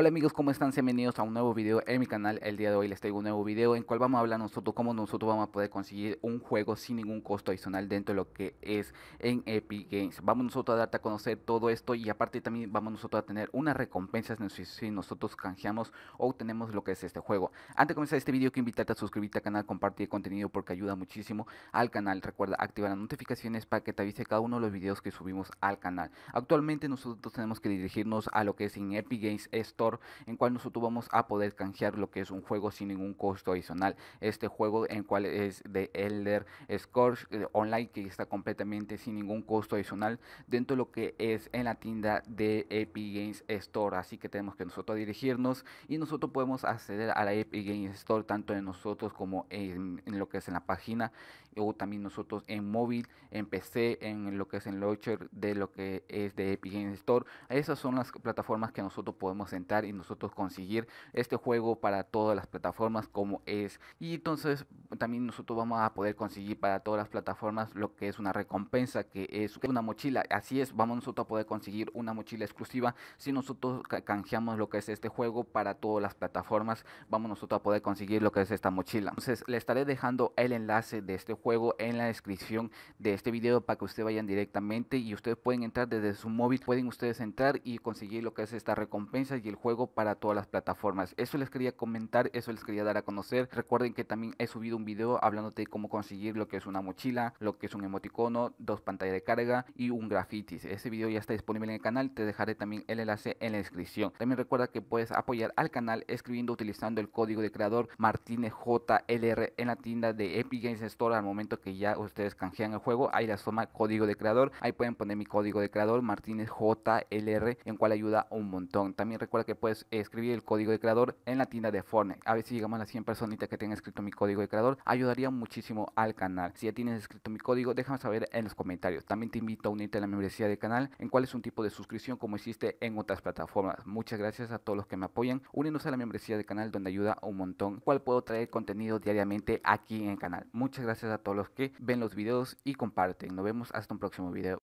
Hola amigos, ¿cómo están? Bienvenidos a un nuevo video en mi canal. El día de hoy les traigo un nuevo video en cual vamos a hablar nosotros cómo nosotros vamos a poder conseguir un juego sin ningún costo adicional dentro de lo que es en Epic Games. Vamos nosotros a darte a conocer todo esto y aparte también vamos nosotros a tener unas recompensas si nosotros canjeamos o obtenemos lo que es este juego. Antes de comenzar este video, quiero invitarte a suscribirte al canal, compartir contenido porque ayuda muchísimo al canal. Recuerda activar las notificaciones para que te avise cada uno de los videos que subimos al canal. Actualmente nosotros tenemos que dirigirnos a lo que es en Epic Games. Esto en cual nosotros vamos a poder canjear lo que es un juego sin ningún costo adicional. Este juego en cual es de Elder Scores eh, Online que está completamente sin ningún costo adicional dentro de lo que es en la tienda de Epic Games Store. Así que tenemos que nosotros dirigirnos y nosotros podemos acceder a la Epic Games Store tanto en nosotros como en, lo que es en la página o también nosotros en móvil, en PC, en lo que es en launcher de lo que es de Epic Games Store. Esas son las plataformas que nosotros podemos entrar y nosotros conseguir este juego para todas las plataformas como es. Y entonces también nosotros vamos a poder conseguir para todas las plataformas lo que es una recompensa, que es una mochila. Así es, vamos nosotros a poder conseguir una mochila exclusiva si nosotros canjeamos lo que es este juego para todas las plataformas. Vamos nosotros a poder conseguir lo que es esta mochila. Entonces, le estaré dejando el enlace de este juego en la descripción de este video para que ustedes vayan directamente y ustedes pueden entrar desde su móvil, pueden ustedes entrar y conseguir lo que es esta recompensa y el juego para todas las plataformas. Eso les quería comentar, eso les quería dar a conocer. Recuerden que también he subido un video hablándote cómo conseguir lo que es una mochila, lo que es un emoticono, dos pantallas de carga y un grafitis. Ese video ya está disponible en el canal, te dejaré también el enlace en la descripción. También recuerda que puedes apoyar al canal escribiendo utilizando el código de creador Martínez JLR en la tienda de Epic Games Store al momento que ya ustedes canjean el juego. Ahí la suma código de creador, ahí pueden poner mi código de creador Martínez JLR en cual ayuda un montón. También recuerda que puedes escribir el código de creador en la tienda de Fortnite. A ver si llegamos a las 100 personitas que tengan escrito mi código de creador ayudaría muchísimo al canal. Si ya tienes escrito mi código, déjame saber en los comentarios. También te invito a unirte a la membresía del canal, en cuál es un tipo de suscripción como existe en otras plataformas. Muchas gracias a todos los que me apoyan. Únenos a la membresía del canal donde ayuda un montón, cual puedo traer contenido diariamente aquí en el canal. Muchas gracias a todos los que ven los videos y comparten. Nos vemos hasta un próximo video.